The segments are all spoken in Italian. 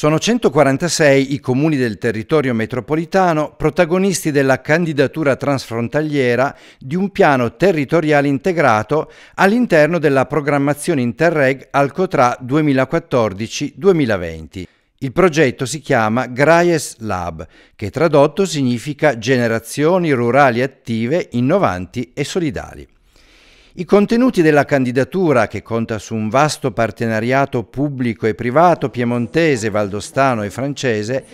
Sono 146 i comuni del territorio metropolitano protagonisti della candidatura transfrontaliera di un piano territoriale integrato all'interno della programmazione Interreg Alcotra 2014-2020. Il progetto si chiama Graes Lab, che tradotto significa Generazioni rurali attive, innovanti e solidali. I contenuti della candidatura, che conta su un vasto partenariato pubblico e privato piemontese, valdostano e francese,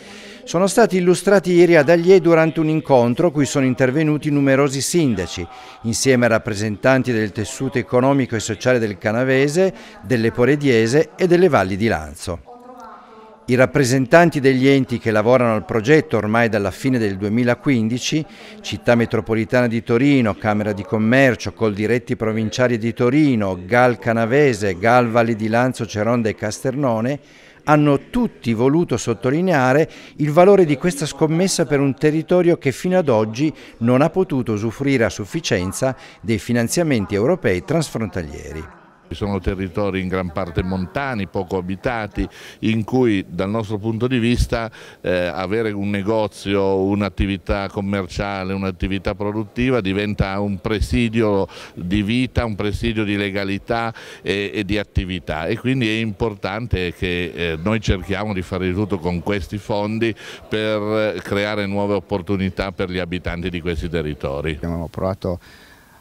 sono stati illustrati ieri ad Allier durante un incontro cui sono intervenuti numerosi sindaci, insieme a rappresentanti del tessuto economico e sociale del Canavese, delle Porediese e delle Valli di Lanzo. I rappresentanti degli enti che lavorano al progetto ormai dalla fine del 2015, Città Metropolitana di Torino, Camera di Commercio, Coldiretti Provinciali di Torino, Gal Canavese, Gal Valle di Lanzo, Ceronda e Casternone, hanno tutti voluto sottolineare il valore di questa scommessa per un territorio che fino ad oggi non ha potuto usufruire a sufficienza dei finanziamenti europei transfrontalieri. Sono territori in gran parte montani, poco abitati, in cui dal nostro punto di vista eh, avere un negozio, un'attività commerciale, un'attività produttiva diventa un presidio di vita, un presidio di legalità e, e di attività e quindi è importante che eh, noi cerchiamo di fare di tutto con questi fondi per eh, creare nuove opportunità per gli abitanti di questi territori. Abbiamo provato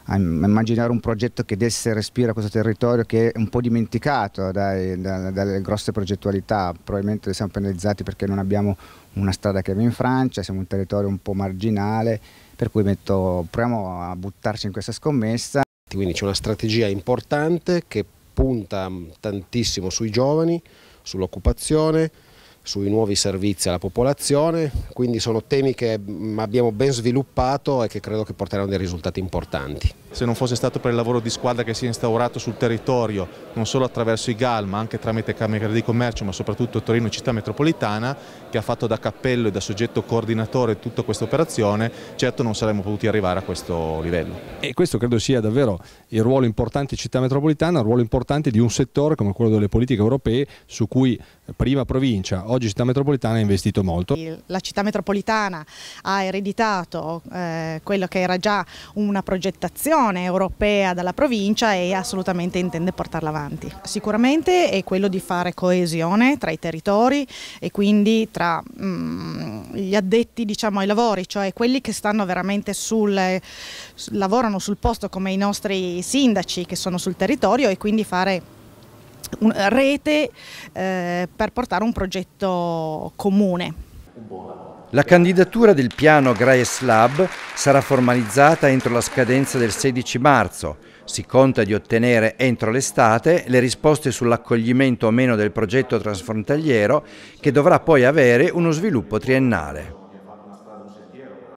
a immaginare un progetto che desse respiro a questo territorio che è un po' dimenticato dai, da, dalle grosse progettualità, probabilmente siamo penalizzati perché non abbiamo una strada che va in Francia, siamo un territorio un po' marginale, per cui metto, proviamo a buttarci in questa scommessa. Quindi c'è una strategia importante che punta tantissimo sui giovani, sull'occupazione, sui nuovi servizi alla popolazione, quindi sono temi che mm, abbiamo ben sviluppato e che credo che porteranno dei risultati importanti. Se non fosse stato per il lavoro di squadra che si è instaurato sul territorio, non solo attraverso i GAL ma anche tramite Camera di Commercio ma soprattutto Torino Città Metropolitana che ha fatto da cappello e da soggetto coordinatore tutta questa operazione, certo non saremmo potuti arrivare a questo livello. E questo credo sia davvero il ruolo importante di Città Metropolitana, il ruolo importante di un settore come quello delle politiche europee su cui prima provincia, oggi Città Metropolitana ha investito molto. La Città Metropolitana ha ereditato eh, quello che era già una progettazione europea dalla provincia e assolutamente intende portarla avanti. Sicuramente è quello di fare coesione tra i territori e quindi tra mh, mm, gli addetti diciamo, ai lavori, cioè quelli che stanno veramente sul, lavorano sul posto come i nostri sindaci che sono sul territorio e quindi fare un, rete eh, per portare un progetto comune. La candidatura del piano Graes Lab sarà formalizzata entro la scadenza del 16 marzo. Si conta di ottenere entro l'estate le risposte sull'accoglimento o meno del progetto trasfrontaliero che dovrà poi avere uno sviluppo triennale.